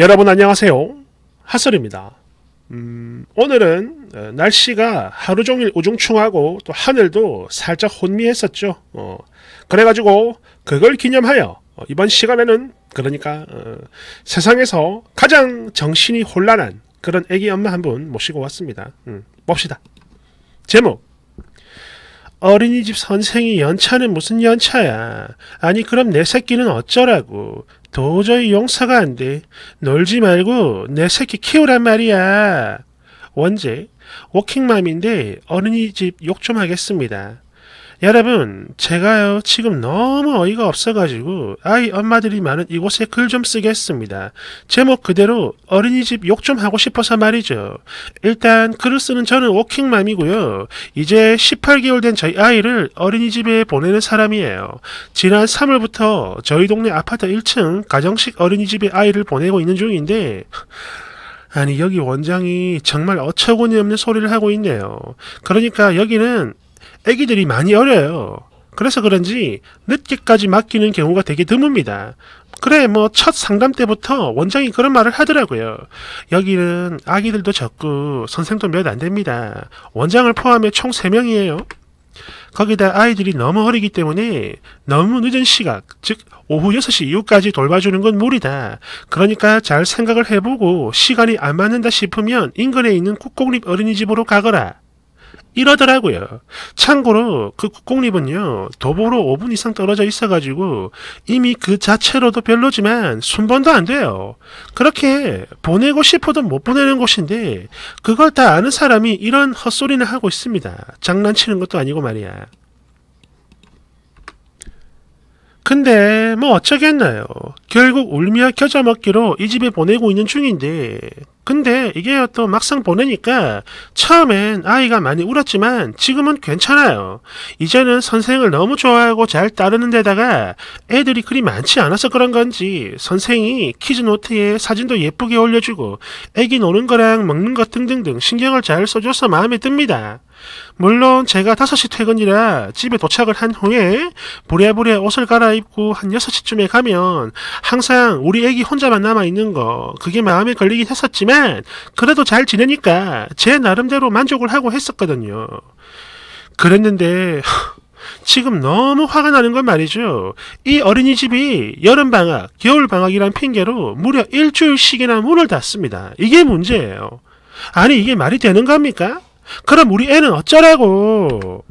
여러분 안녕하세요. 핫설입니다. 음, 오늘은 어, 날씨가 하루 종일 우중충하고 또 하늘도 살짝 혼미했었죠. 어, 그래가지고 그걸 기념하여 어, 이번 시간에는 그러니까 어, 세상에서 가장 정신이 혼란한 그런 애기 엄마 한 분 모시고 왔습니다. 음, 봅시다. 제목 어린이집 선생이 연차는 무슨 연차야. 아니 그럼 내 새끼는 어쩌라고. 도저히 용서가 안 돼. 놀지 말고 내 새끼 키우란 말이야. 원제, 워킹맘인데 어린이집 욕 좀 하겠습니다. 여러분, 제가요, 지금 너무 어이가 없어가지고, 아이 엄마들이 많은 이곳에 글 좀 쓰겠습니다. 제목 그대로 어린이집 욕 좀 하고 싶어서 말이죠. 일단, 글을 쓰는 저는 워킹맘이고요. 이제 18개월 된 저희 아이를 어린이집에 보내는 사람이에요. 지난 3월부터 저희 동네 아파트 1층 가정식 어린이집에 아이를 보내고 있는 중인데, 아니 여기 원장이 정말 어처구니없는 소리를 하고 있네요. 그러니까 여기는 아기들이 많이 어려요. 그래서 그런지 늦게까지 맡기는 경우가 되게 드뭅니다. 그래 뭐 첫 상담 때부터 원장이 그런 말을 하더라고요. 여기는 아기들도 적고 선생도 몇 안 됩니다. 원장을 포함해 총 3명이에요. 거기다 아이들이 너무 어리기 때문에 너무 늦은 시각, 즉 오후 6시 이후까지 돌봐주는 건 무리다. 그러니까 잘 생각을 해보고 시간이 안 맞는다 싶으면 인근에 있는 국공립 어린이집으로 가거라. 이러더라고요. 참고로 그 국공립은요 도보로 5분 이상 떨어져 있어가지고 이미 그 자체로도 별로지만 순번도 안 돼요. 그렇게 보내고 싶어도 못 보내는 곳인데 그걸 다 아는 사람이 이런 헛소리를 하고 있습니다. 장난치는 것도 아니고 말이야. 근데 뭐 어쩌겠나요. 결국 울며 겨자 먹기로 이 집에 보내고 있는 중인데 근데 이게 또 막상 보내니까 처음엔 아이가 많이 울었지만 지금은 괜찮아요. 이제는 선생을 너무 좋아하고 잘 따르는 데다가 애들이 그리 많지 않아서 그런 건지 선생이 키즈노트에 사진도 예쁘게 올려주고 애기 노는 거랑 먹는 것 등등등 신경을 잘 써줘서 마음에 듭니다. 물론 제가 5시 퇴근이라 집에 도착을 한 후에 부랴부랴 옷을 갈아입고 한 6시쯤에 가면 항상 우리 애기 혼자만 남아있는 거 그게 마음에 걸리긴 했었지만 그래도 잘 지내니까 제 나름대로 만족을 하고 했었거든요. 그랬는데 지금 너무 화가 나는 건 말이죠. 이 어린이집이 여름방학, 겨울방학이란 핑계로 무려 일주일씩이나 문을 닫습니다. 이게 문제예요. 아니 이게 말이 되는 겁니까? 그럼 우리 애는 어쩌라고?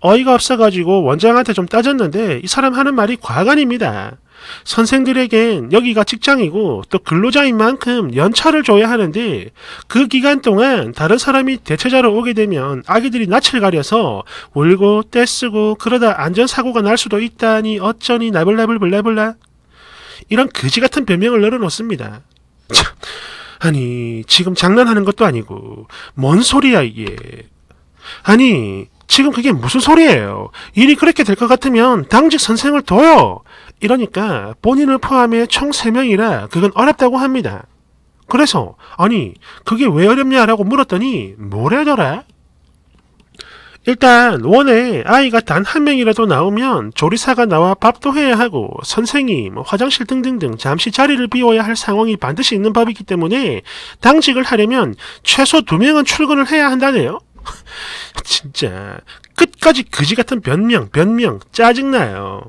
어이가 없어가지고 원장한테 좀 따졌는데 이 사람 하는 말이 과간입니다. 선생들에겐 여기가 직장이고 또 근로자인 만큼 연차를 줘야 하는데 그 기간 동안 다른 사람이 대체자로 오게 되면 아기들이 낯을 가려서 울고 떼쓰고 그러다 안전사고가 날 수도 있다니 어쩌니 나블라블블라블라 이런 거지 같은 변명을 늘어놓습니다. 참. 아니, 지금 장난하는 것도 아니고, 뭔 소리야, 이게. 아니, 지금 그게 무슨 소리예요? 일이 그렇게 될 것 같으면 당직 선생을 둬요! 이러니까 본인을 포함해 총 3명이라 그건 어렵다고 합니다. 그래서, 아니, 그게 왜 어렵냐라고 물었더니, 뭐래더라? 일단 원에 아이가 단 한 명이라도 나오면 조리사가 나와 밥도 해야 하고 선생님, 뭐 화장실 등등등 잠시 자리를 비워야 할 상황이 반드시 있는 법이기 때문에 당직을 하려면 최소 두 명은 출근을 해야 한다네요. 진짜 끝까지 그지 같은 변명, 변명 짜증나요.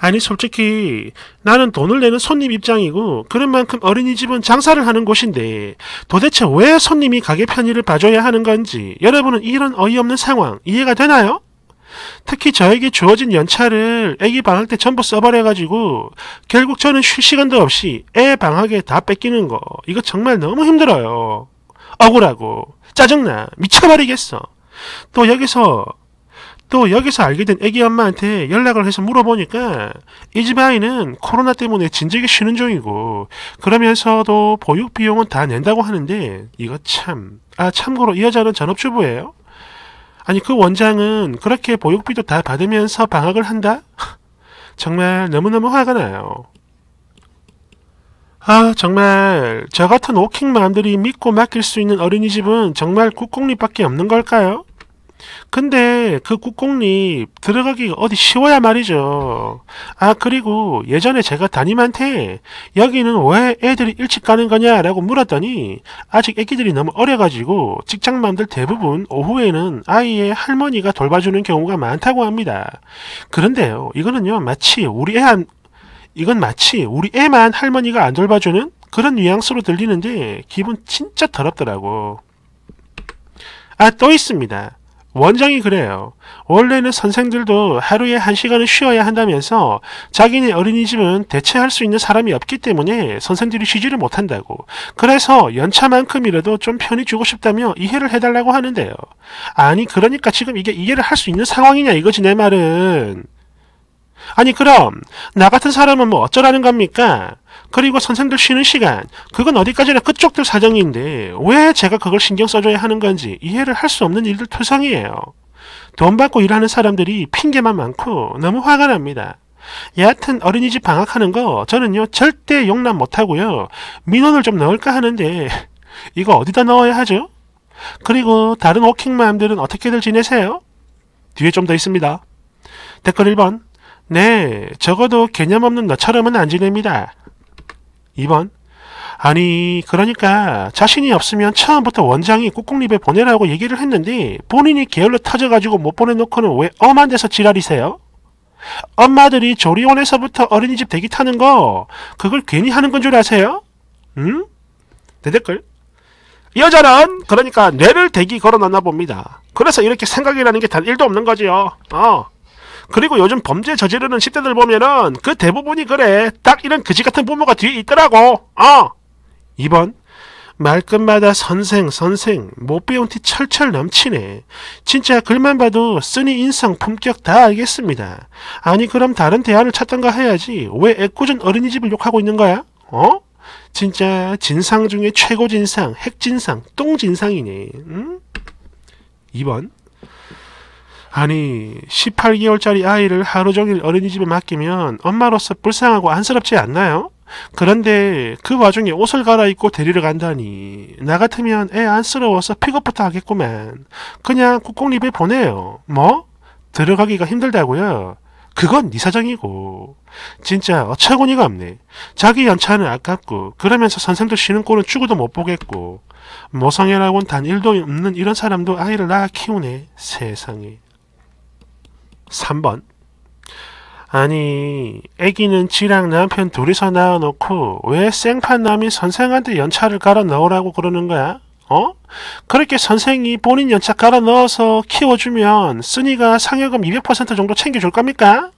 아니 솔직히 나는 돈을 내는 손님 입장이고 그런 만큼 어린이집은 장사를 하는 곳인데 도대체 왜 손님이 가게 편의를 봐줘야 하는 건지 여러분은 이런 어이없는 상황 이해가 되나요? 특히 저에게 주어진 연차를 애기 방학 때 전부 써버려가지고 결국 저는 쉴 시간도 없이 애 방학에 다 뺏기는 거 이거 정말 너무 힘들어요. 억울하고 짜증나 미쳐버리겠어. 또 여기서 또 여기서 알게 된 애기 엄마한테 연락을 해서 물어보니까 이 집 아이는 코로나 때문에 진작에 쉬는 중이고 그러면서도 보육 비용은 다 낸다고 하는데 이거 참. 아 참고로 이 여자는 전업주부예요. 아니 그 원장은 그렇게 보육비도 다 받으면서 방학을 한다? 정말 너무너무 화가 나요. 아 정말 저 같은 오킹맘들이 믿고 맡길 수 있는 어린이집은 정말 국공립밖에 없는 걸까요? 근데 그 국공립 들어가기 어디 쉬워야 말이죠. 아 그리고 예전에 제가 담임한테 여기는 왜 애들이 일찍 가는 거냐라고 물었더니 아직 애기들이 너무 어려가지고 직장맘들 대부분 오후에는 아이의 할머니가 돌봐주는 경우가 많다고 합니다. 그런데요 이거는요 마치 우리 애한 이건 마치 우리 애만 할머니가 안 돌봐주는 그런 뉘앙스로 들리는데 기분 진짜 더럽더라고. 아 또 있습니다. 원장이 그래요. 원래는 선생들도 하루에 한 시간은 쉬어야 한다면서 자기네 어린이집은 대체할 수 있는 사람이 없기 때문에 선생들이 쉬지를 못한다고. 그래서 연차만큼이라도 좀 편히 주고 싶다며 이해를 해달라고 하는데요. 아니 그러니까 지금 이게 이해를 할 수 있는 상황이냐 이거지 내 말은. 아니 그럼 나 같은 사람은 뭐 어쩌라는 겁니까? 그리고 선생들 쉬는 시간 그건 어디까지나 그쪽들 사정인데 왜 제가 그걸 신경 써줘야 하는 건지 이해를 할 수 없는 일들 투성이에요. 돈 받고 일하는 사람들이 핑계만 많고 너무 화가 납니다. 여하튼 어린이집 방학하는 거 저는요 절대 용납 못하고요 민원을 좀 넣을까 하는데 이거 어디다 넣어야 하죠? 그리고 다른 워킹맘들은 어떻게들 지내세요? 뒤에 좀 더 있습니다. 댓글 1번 네 적어도 개념 없는 너처럼은 안 지냅니다. 2번 아니 그러니까 자신이 없으면 처음부터 원장이 꾹꾹립에 보내라고 얘기를 했는데 본인이 게을러 터져가지고 못 보내놓고는 왜 엄한 데서 지랄이세요? 엄마들이 조리원에서부터 어린이집 대기 타는 거 그걸 괜히 하는 건 줄 아세요? 응? 대 댓글 이 여자는 그러니까 뇌를 대기 걸어놨나 봅니다. 그래서 이렇게 생각이라는 게단 1도 없는 거지요. 어. 그리고 요즘 범죄 저지르는 10대들 보면은 그 대부분이 그래. 딱 이런 그지 같은 부모가 뒤에 있더라고. 어. 2번. 말끝마다 선생, 선생, 못 배운 티 철철 넘치네. 진짜 글만 봐도 쓰니 인성, 품격 다 알겠습니다. 아니 그럼 다른 대안을 찾던가 해야지. 왜 애꿎은 어린이집을 욕하고 있는 거야? 어? 진짜 진상 중에 최고 진상, 핵진상, 똥진상이네. 응? 2번 아니 18개월짜리 아이를 하루 종일 어린이집에 맡기면 엄마로서 불쌍하고 안쓰럽지 않나요? 그런데 그 와중에 옷을 갈아입고 데리러 간다니 나 같으면 애 안쓰러워서 픽업부터 하겠구만 그냥 국공립에 보내요 뭐? 들어가기가 힘들다고요? 그건 네 사정이고 진짜 어처구니가 없네 자기 연차는 아깝고 그러면서 선생도 쉬는 꼴은 죽어도 못 보겠고 모성애라곤 단 일도 없는 이런 사람도 아이를 낳아 키우네 세상에 3번 아니 애기는 지랑 남편 둘이서 낳아놓고 왜 생판 남이 선생한테 연차를 갈아 넣으라고 그러는 거야? 어? 그렇게 선생이 본인 연차 갈아 넣어서 키워주면 쓰니가 상여금 200% 정도 챙겨줄 겁니까?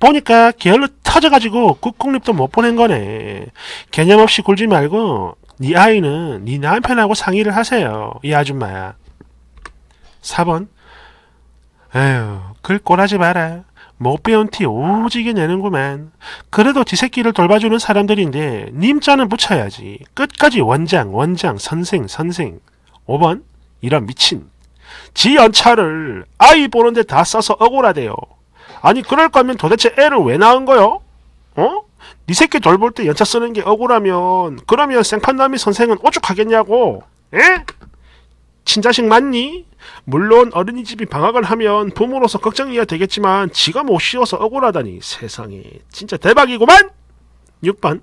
보니까 게을러 터져가지고 국공립도 못 보낸 거네. 개념 없이 굴지 말고 네 아이는 네 남편하고 상의를 하세요. 이 아줌마야. 4번 에휴, 글꼬라지 마라. 못 배운 티 오지게 내는구만. 그래도 지 새끼를 돌봐주는 사람들인데 님자는 붙여야지. 끝까지 원장, 원장, 선생, 선생. 5번 이런 미친. 지 연차를 아이 보는데 다 써서 억울하대요. 아니 그럴 거면 도대체 애를 왜 낳은 거요? 어? 니 새끼 돌볼 때 연차 쓰는 게 억울하면 그러면 생판남이 선생은 오죽하겠냐고. 에? 친자식 맞니? 물론 어린이집이 방학을 하면 부모로서 걱정이야 되겠지만 지가 못 쉬어서 억울하다니 세상에 진짜 대박이구만 6번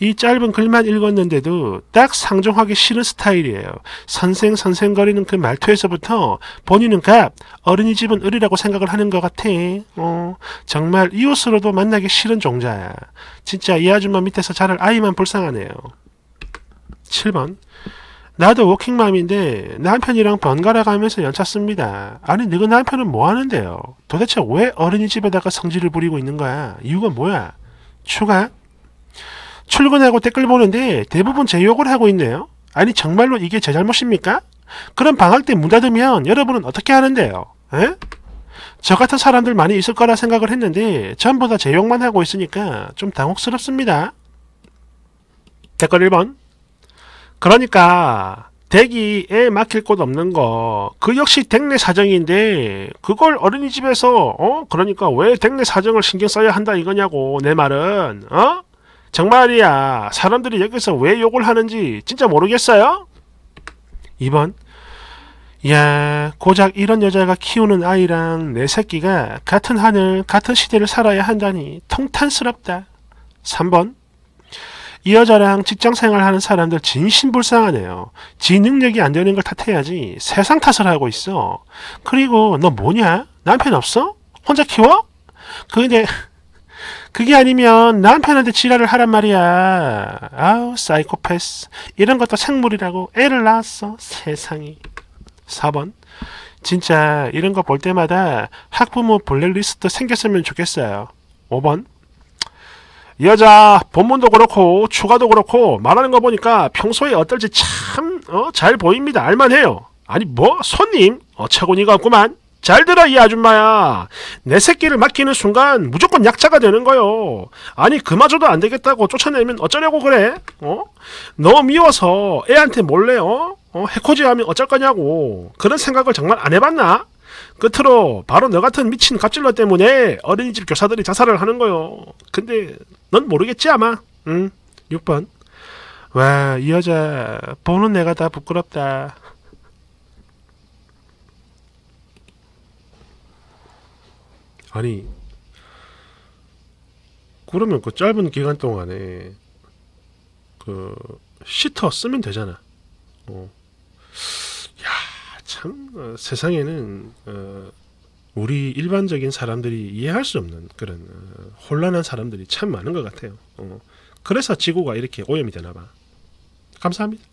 이 짧은 글만 읽었는데도 딱 상종하기 싫은 스타일이에요. 선생 선생거리는 그 말투에서부터 본인은 갑 어린이집은 을이라고 생각을 하는 것 같아. 어, 정말 이웃으로도 만나기 싫은 종자야. 진짜 이 아줌마 밑에서 자랄 아이만 불쌍하네요. 7번 나도 워킹맘인데 남편이랑 번갈아 가면서 연차 씁니다. 아니 늙은 남편은 뭐 하는데요? 도대체 왜 어린이집에다가 성질을 부리고 있는 거야? 이유가 뭐야? 추가? 출근하고 댓글 보는데 대부분 제 욕을 하고 있네요. 아니 정말로 이게 제 잘못입니까? 그럼 방학 때 문 닫으면 여러분은 어떻게 하는데요? 에? 저 같은 사람들 많이 있을 거라 생각을 했는데 전부 다 제 욕만 하고 있으니까 좀 당혹스럽습니다. 댓글 1번 그러니까 대기에 막힐 곳 없는 거. 그 역시 댁내 사정인데 그걸 어린이집에서 어? 그러니까 왜 댁내 사정을 신경 써야 한다 이거냐고 내 말은 어? 정말이야 사람들이 여기서 왜 욕을 하는지 진짜 모르겠어요? 2번 야 고작 이런 여자가 키우는 아이랑 내 새끼가 같은 하늘 같은 시대를 살아야 한다니 통탄스럽다. 3번 이 여자랑 직장 생활하는 사람들 진심 불쌍하네요. 지 능력이 안 되는 걸 탓해야지 세상 탓을 하고 있어. 그리고 너 뭐냐? 남편 없어? 혼자 키워? 근데 그게 아니면 남편한테 지랄을 하란 말이야. 아우 사이코패스. 이런 것도 생물이라고 애를 낳았어. 세상이. 4번. 진짜 이런 거 볼 때마다 학부모 블랙리스트 생겼으면 좋겠어요. 5번. 이 여자 본문도 그렇고 추가도 그렇고 말하는 거 보니까 평소에 어떨지 참잘 어? 보입니다. 알만해요. 아니 뭐 손님 어처구니가 없구만. 잘 들어 이 아줌마야. 내 새끼를 맡기는 순간 무조건 약자가 되는 거요. 아니 그마저도 안 되겠다고 쫓아내면 어쩌려고 그래? 어? 너무 미워서 애한테 몰래 어? 어 해코지하면 어쩔 거냐고 그런 생각을 정말 안 해봤나? 끝으로 바로 너 같은 미친 갑질러 때문에 어린이집 교사들이 자살을 하는 거요. 근데 넌 모르겠지 아마. 응. 6번. 와, 이 여자 보는 내가 다 부끄럽다. 아니 그러면 그 짧은 기간 동안에 그 시터 쓰면 되잖아. 어. 참 어, 세상에는 어, 우리 일반적인 사람들이 이해할 수 없는 그런 어, 혼란한 사람들이 참 많은 것 같아요. 어, 그래서 지구가 이렇게 오염이 되나 봐. 감사합니다.